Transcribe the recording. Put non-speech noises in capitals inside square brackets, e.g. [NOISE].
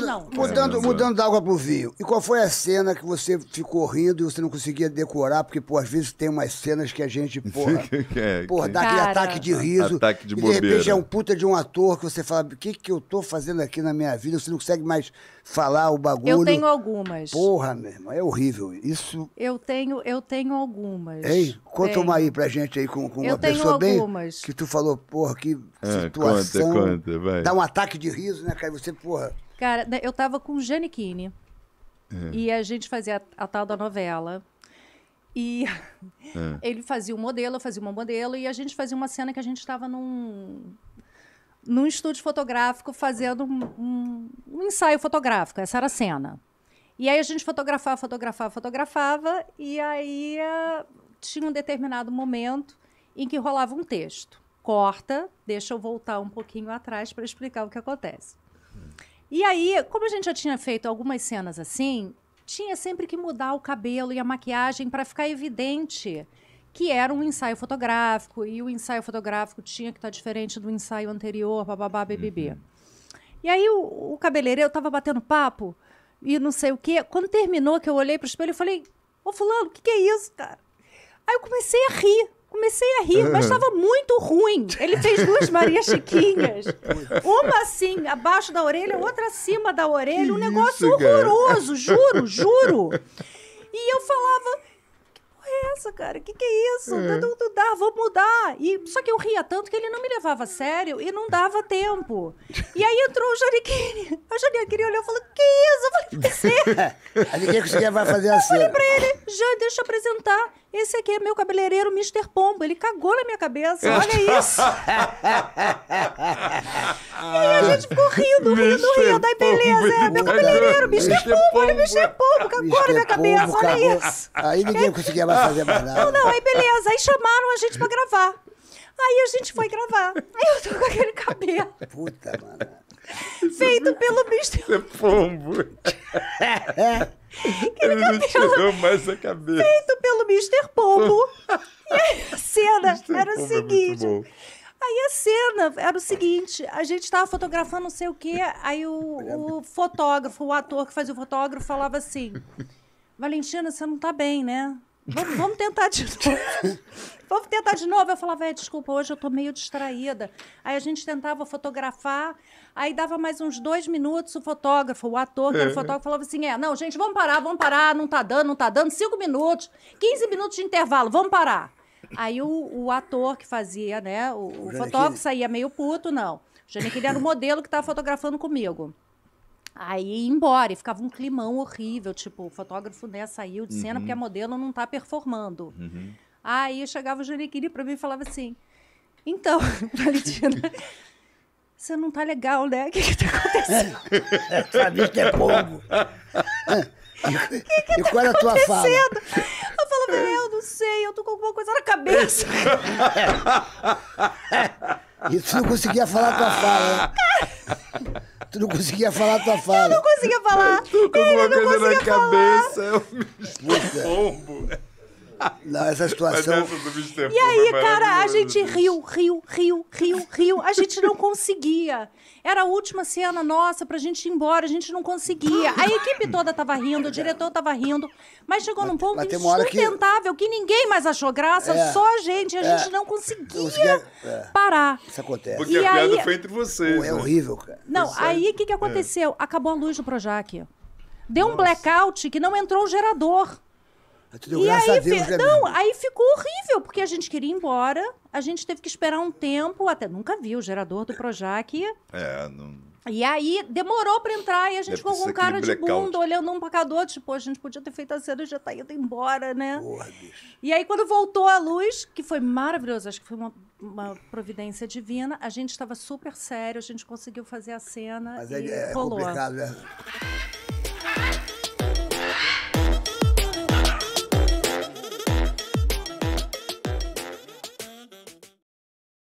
não. Mudando, mudando da água pro vinho. E qual foi a cena que você ficou rindo e você não conseguia decorar? Porque, pô, às vezes tem umas cenas que a gente, [LAUGHS] porra, é? porra dá aquele Cara. ataque de riso. Ataque de e de repente é um puta de um ator que você fala, o que que eu tô fazendo aqui na minha vida? Você não consegue mais falar o bagulho. Eu tenho algumas. Porra, meu irmão, é horrível. Isso, Eu tenho, eu tenho algumas. Ei, Conta Tenho. uma aí pra gente aí com, com Eu uma tenho pessoa bem... algumas. Que tu falou, porra, que É, situação. conta, conta, vai. Dá um ataque de riso, né, cara? você, porra... Cara, né, eu tava com Janequine. É. E a gente fazia a, a tal da novela. E é. [LAUGHS] ele fazia um modelo, eu fazia uma modelo, e a gente fazia uma cena que a gente estava num, num estúdio fotográfico fazendo um, um, um, ensaio fotográfico. Essa era a cena. E aí a gente fotografava, fotografava, fotografava, e aí eh, tinha um determinado momento em que rolava um texto. Corta, deixa eu voltar um pouquinho atrás para explicar o que acontece. E aí, como a gente já tinha feito algumas cenas assim, tinha sempre que mudar o cabelo e a maquiagem para ficar evidente que era um ensaio fotográfico e o ensaio fotográfico tinha que estar tá diferente do ensaio anterior, bababá, BBB. Uhum. E aí o, o cabeleireiro estava batendo papo e não sei o quê. Quando terminou que eu olhei para o espelho, e falei: "Ô fulano, o que, que é isso, cara?" Aí eu comecei a rir. Comecei a rir, mas estava muito ruim. Ele fez duas Marias [LAUGHS] Chiquinhas. Uma assim, abaixo da orelha, outra acima da orelha. Que um negócio isso, horroroso, juro, juro. [LAUGHS] E eu falava, é essa, cara? O que, que é isso? É. Não, não dá, vou mudar. E, só que eu ria tanto que ele não me levava a sério e não dava tempo. E aí entrou o Jariquini. A Jariquini olhou e falou: Que isso? Eu falei: Você. [LAUGHS] a Jariquini conseguia vai fazer assim. Eu falei pra ele: já deixa eu apresentar. Esse aqui é meu cabeleireiro, Mr. Pombo. Ele cagou na minha cabeça. Olha isso. [LAUGHS] e aí a gente ficou rindo, rindo, rindo. Daí, beleza. É meu cabeleireiro, Mr. Pombo. Ele o Mr. Pombo. Cagou na minha cabeça. Olha isso. Aí ninguém conseguia mais fazer mais nada. Não, não. Aí, beleza. Aí chamaram a gente pra gravar. Aí a gente foi gravar. Aí eu tô com aquele cabelo. Puta, mano. Feito pelo Mr. Pombo. [LAUGHS] [LAUGHS] Ele não tirou mais a cabeça. Feito pelo Mr. Pombo. [LAUGHS] e a cena era Pombo é o seguinte. É aí a cena era o seguinte: a gente estava fotografando não sei o quê, aí o, o fotógrafo, o ator que fazia o fotógrafo, falava assim: [LAUGHS] Valentina, você não está bem, né? Vamos, vamos, tentar de novo. [LAUGHS] vamos tentar de novo. Eu falava, é, desculpa, hoje eu tô meio distraída. Aí a gente tentava fotografar, aí dava mais uns dois minutos o fotógrafo, o ator, que era o é. fotógrafo, falava assim: é, não, gente, vamos parar, vamos parar, não tá dando, não tá dando, cinco minutos, quinze minutos de intervalo, vamos parar. Aí o, o ator que fazia, né, o, o fotógrafo saía meio puto, não. O Janequine era o modelo que estava fotografando comigo. Aí ia embora, e ficava um climão horrível, tipo, o fotógrafo né, saiu de uhum. cena porque a uhum. modelo não tá performando. Uhum. Aí chegava o Janequiri para mim e falava assim: Então, [LAUGHS] Valentina, você não tá legal, né? O que, que tá acontecendo? [LAUGHS] É, sabia que é povo. [LAUGHS] O que e acontecendo? Tá qual é a tua fala? Eu falava, eu não sei, eu tô com alguma coisa na cabeça. É. É. e tu não conseguia falar a tua fala, né? Tu não conseguia falar a tua fala. Eu não conseguia falar. Tô com uma coisa na falar. cabeça. Eu é me pombo. Não, essa situação. e aí, cara, a gente riu, riu, riu, riu, riu. A gente não conseguia. Era a última cena nossa pra gente ir embora, a gente não conseguia. A equipe toda tava rindo, o diretor tava rindo. Mas chegou num ponto insustentável que... que... ninguém mais achou graça, é, só a gente. A é, gente não conseguia é, parar. Isso acontece. Porque e a aí... piada foi entre vocês. É né? horrível, cara. Não, é. aí o que, que é. aconteceu? Acabou a luz do Projac. Deu nossa. um blackout que não entrou o gerador. Deu, e aí, Deus, né, não, aí ficou horrível, porque a gente queria ir embora, a gente teve que esperar um tempo, até nunca vi o gerador do Projac. É, não... E aí demorou para entrar e a gente ficou com um cara de bunda olhando um pra cada outro, tipo, a gente podia ter feito a cena e já tá indo embora, né? Porra, bicho. E aí quando voltou a luz, que foi maravilhoso, acho que foi uma, uma providência divina, a gente estava super sério, a gente conseguiu fazer a cena Mas e é, é rolou. complicado, né?